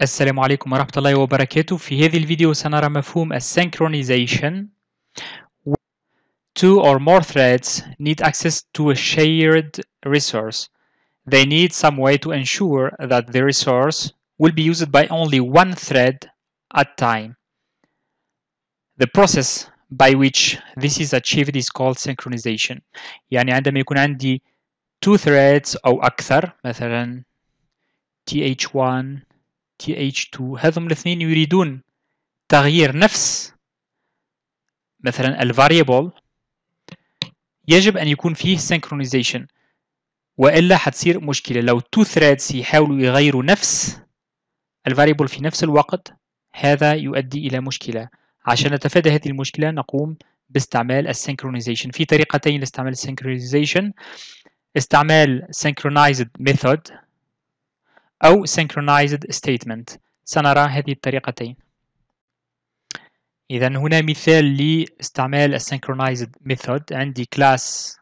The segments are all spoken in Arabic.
السلام عليكم ورحمة الله وبركاته في هذه الفيديو سنرى مفهوم synchronization Two or more threads need access to a shared resource. They need some way to ensure that the resource will be used by only one thread at time. The process by which this is achieved is called synchronization. يعني عندما يكون عندي two threads أو أكثر مثلا th1 th 2 هذم الاثنين يريدون تغيير نفس مثلا الفاريبل يجب أن يكون فيه synchronization وإلا حتصير مشكلة لو two threads يحاولوا يغيروا نفس الفاريبل في نفس الوقت هذا يؤدي إلى مشكلة عشان نتفادى هذه المشكلة نقوم باستعمال synchronization في طريقتين لاستعمال synchronization استعمال synchronized method أو synchronized statement سنرى هذه الطريقتين إذا هنا مثال لاستعمال synchronized method عندي class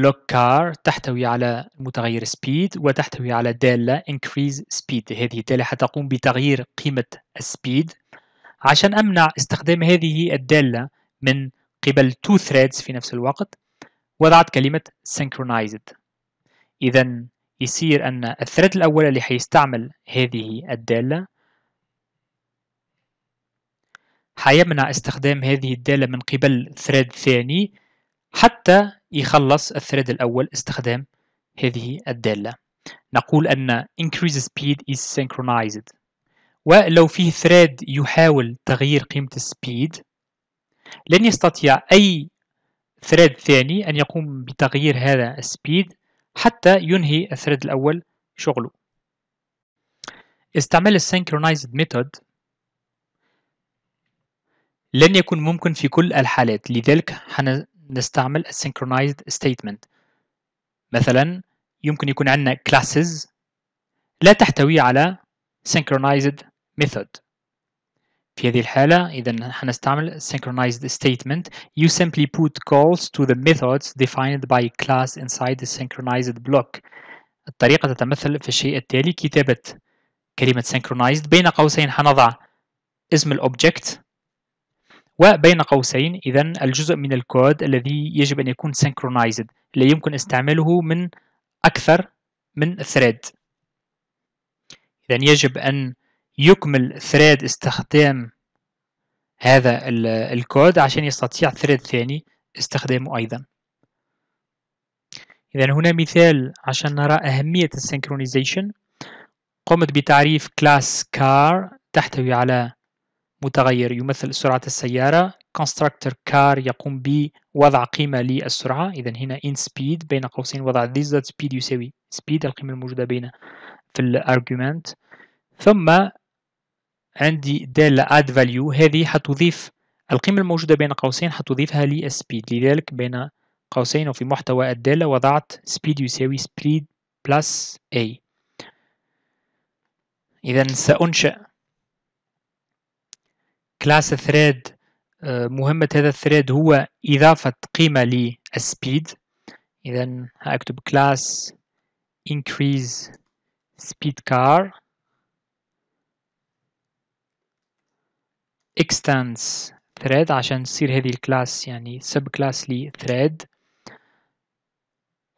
lockcar تحتوي على متغير speed وتحتوي على دالة increase speed هذه الدالة حتقوم بتغيير قيمة speed عشان أمنع استخدام هذه الدالة من قبل two threads في نفس الوقت وضعت كلمة synchronized إذا يصير أن الثريد الأول اللي حيستعمل هذه الدالة حيمنع استخدام هذه الدالة من قبل ثريد ثاني حتى يخلص الثريد الأول استخدام هذه الدالة نقول أن increase speed is synchronized ولو فيه ثريد يحاول تغيير قيمة speed لن يستطيع أي ثريد ثاني أن يقوم بتغيير هذا speed حتى ينهي الثريد الأول شغله استعمال synchronized method لن يكون ممكن في كل الحالات لذلك هنستعمل synchronized statement مثلا يمكن يكون عندنا classes لا تحتوي على synchronized method في هذه الحالة إذا حنستعمل synchronized statement you simply put calls to the methods defined by class inside the synchronized block الطريقة تتمثل في الشيء التالي كتابة كلمة synchronized بين قوسين حنضع اسم الأوبجكت وبين قوسين إذا الجزء من الكود الذي يجب أن يكون synchronized لا يمكن استعماله من أكثر من thread إذا يجب أن يكمل ثريد استخدام هذا الكود عشان يستطيع ثريد ثاني استخدامه أيضا إذا هنا مثال عشان نرى أهمية السينكرونيزيشن قمت بتعريف كلاس كار تحتوي على متغير يمثل سرعة السيارة constructor car يقوم بوضع قيمة للسرعة إذا هنا in speed بين قوسين وضع this dot speed يساوي speed القيمة الموجودة بين في الargument ثم عندي دالة add value هذه حتضيف القيمة الموجودة بين قوسين حتضيفها لي speed لذلك بين قوسين وفي محتوى الدالة وضعت speed يساوي speed plus a إذا سأنشأ كلاس آه، ثريد مهمة هذا الثريد هو إضافة قيمة للسبيد إذا هأكتب class increase speed car extends thread عشان تصير هذه الكلاس يعني سب كلاس thread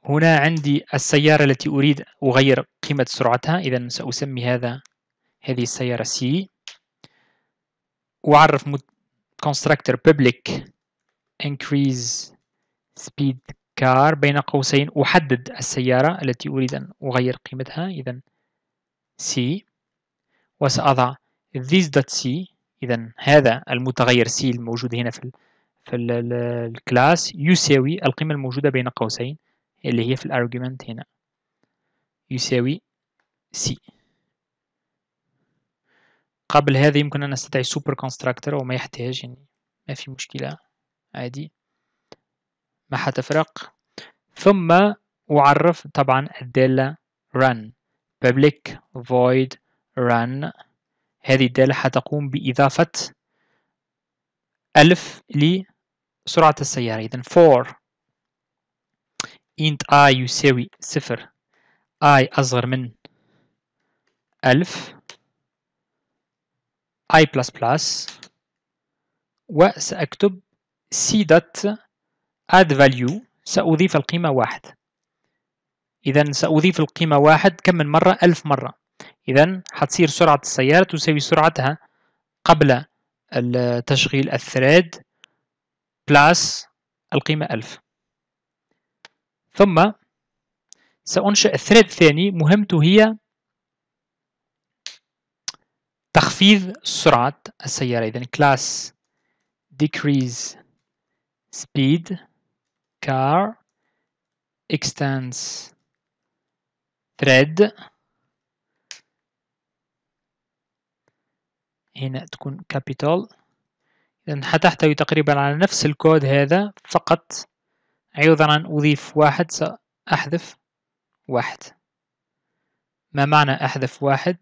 هنا عندي السيارة التي أريد أغير قيمة سرعتها إذا سأسمي هذا هذه السيارة C وأعرف constructor public increase speed car بين قوسين أحدد السيارة التي أريد أن أغير قيمتها إذا C وسأضع this.c إذا هذا المتغير سي الموجود هنا في ال في الكلاس يساوي القيمة الموجودة بين قوسين اللي هي في الارجيومنت هنا يساوي سي قبل هذا يمكن أن أستدعي سوبر كونستراكتور وما يحتاج يعني ما في مشكلة عادي ما حتفرق ثم أعرف طبعا الدالة run public void run هذه الدالة حتقوم بإضافة ألف لسرعة السيارة إذن for int i يساوي صفر i أصغر من ألف i++ وسأكتب c dot add value سأضيف القيمة واحد إذن سأضيف القيمة واحد كم من مرة ألف مرة إذا حتصير سرعة السيارة تساوي سرعتها قبل تشغيل الثريد بلاس القيمة ألف ثم سأنشئ ثريد ثاني مهمته هي تخفيض سرعة السيارة إذا class decrease speed car extends thread هنا تكون كابيتال إذن حتحتوي تقريبا على نفس الكود هذا فقط عوضا عن أضيف واحد سأحذف واحد ما معنى أحذف واحد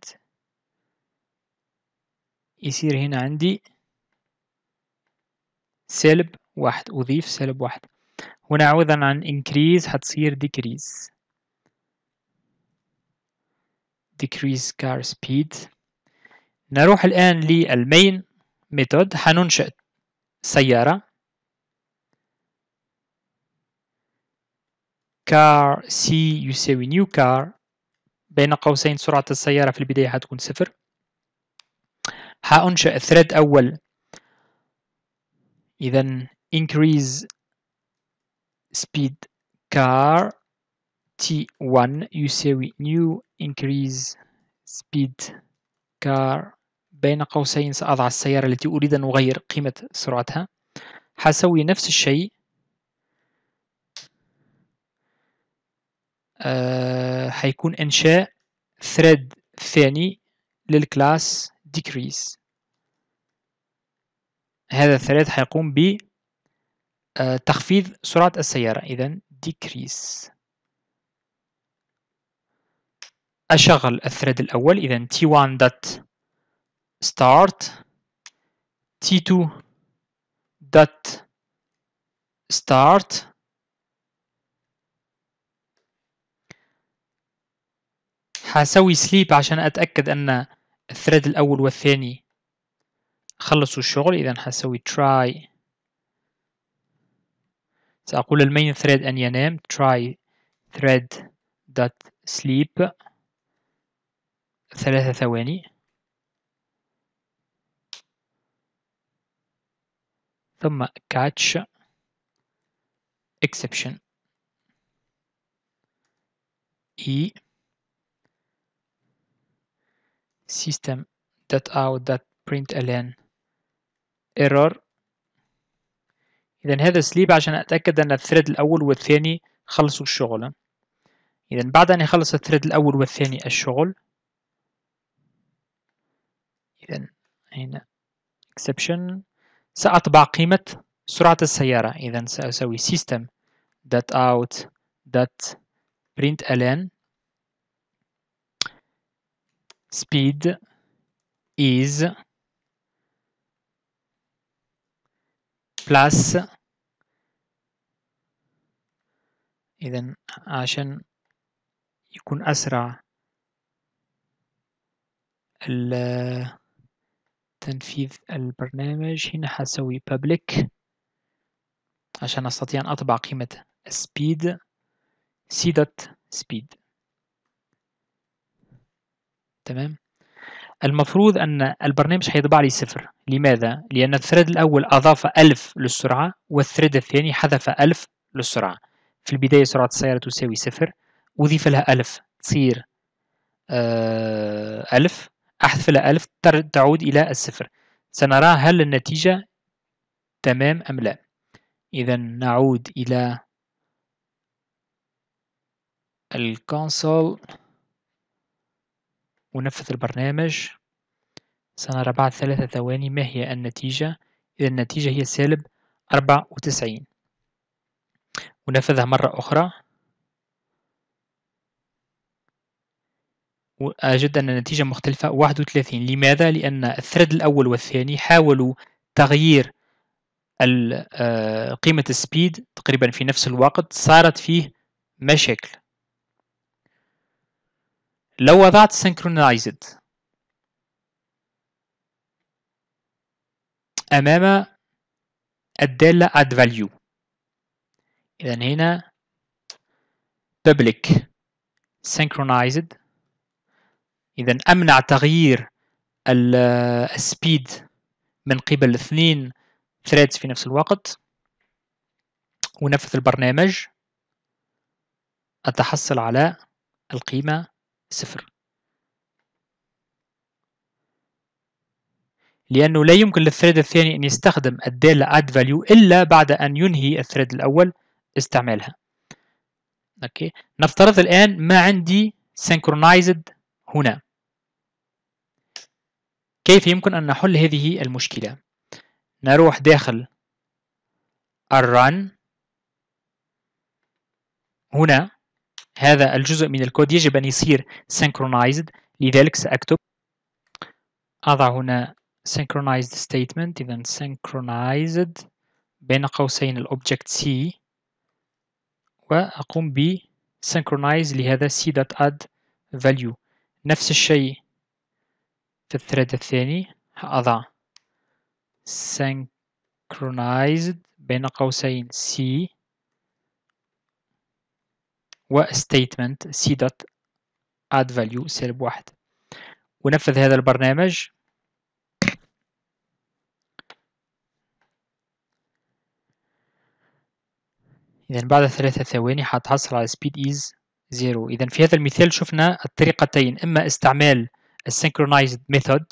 يصير هنا عندي سالب واحد أضيف سالب واحد هنا عوضا عن increase حتصير decrease decrease car speed نروح الآن للمين ميثود حننشئ سيارة car c يساوي new car بين قوسين سرعة السيارة في البداية حتكون صفر حأنشأ ثريد أول إذا increase speed car T1 يساوي new increase speed car بين قوسين سأضع السيارة التي أريد أن أغير قيمة سرعتها حسوي نفس الشيء أه حيكون إنشاء ثريد ثاني للكلاس decrease هذا الثريد حيقوم ب آه، تخفيض سرعة السيارة إذا decrease أشغل الثريد الأول إذا t1 start t2 dot start هسوي سليب عشان اتاكد ان الثريد الاول والثاني خلصوا الشغل اذا هسوي try ساقول المين ثريد ان ينام try thread dot sleep ثلاثة ثواني ثم catch exception e system dot out dot print ln error اذا هذا سليب عشان اتاكد ان الثريد الاول والثاني خلصوا الشغل اذا بعد ان يخلص الثريد الاول والثاني الشغل اذا هنا exception سأطبع قيمة سرعة السيارة إذا سأسوي system dot out dot ln speed is plus إذا عشان يكون أسرع تنفيذ البرنامج هنا حسوي public عشان أستطيع أن أطبع قيمة speed c dot speed تمام المفروض أن البرنامج هيطبع لي صفر لماذا؟ لأن الثريد الأول أضاف ألف للسرعة والثريد الثاني حذف ألف للسرعة في البداية سرعة السيارة تساوي صفر أضيف لها ألف تصير آه، ألف أحذف لها ألف تعود إلى الصفر سنرى هل النتيجة تمام أم لا إذا نعود إلى الكونسول ونفذ البرنامج سنرى بعد ثلاثة ثواني ما هي النتيجة إذا النتيجة هي سالب أربعة وتسعين ونفذها مرة أخرى وجد أن النتيجة مختلفة 31 لماذا؟ لأن الثرد الأول والثاني حاولوا تغيير آه، قيمة السبيد تقريبا في نفس الوقت صارت فيه مشاكل لو وضعت synchronized أمام الدالة add value إذا هنا public synchronized إذا أمنع تغيير السبيد من قبل اثنين ثريدز في نفس الوقت ونفذ البرنامج أتحصل على القيمة صفر لأنه لا يمكن للثريد الثاني أن يستخدم الدالة add value إلا بعد أن ينهي الثريد الأول استعمالها أوكي نفترض الآن ما عندي synchronized هنا كيف يمكن أن نحل هذه المشكلة؟ نروح داخل الرن هنا هذا الجزء من الكود يجب أن يصير synchronized لذلك سأكتب أضع هنا synchronized statement إذا synchronized بين قوسين الأوبجكت C وأقوم ب synchronize لهذا C.add value نفس الشيء في الثريد الثاني هأضع synchronized بين قوسين C و statement C dot add value سالب واحد ونفذ هذا البرنامج إذا بعد ثلاثة ثواني حتحصل على speed is zero إذا في هذا المثال شفنا الطريقتين إما استعمال synchronized method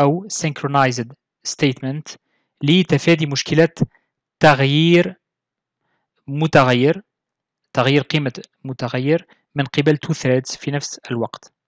أو synchronized statement لتفادي مشكلة تغيير متغير تغيير قيمة متغير من قبل two threads في نفس الوقت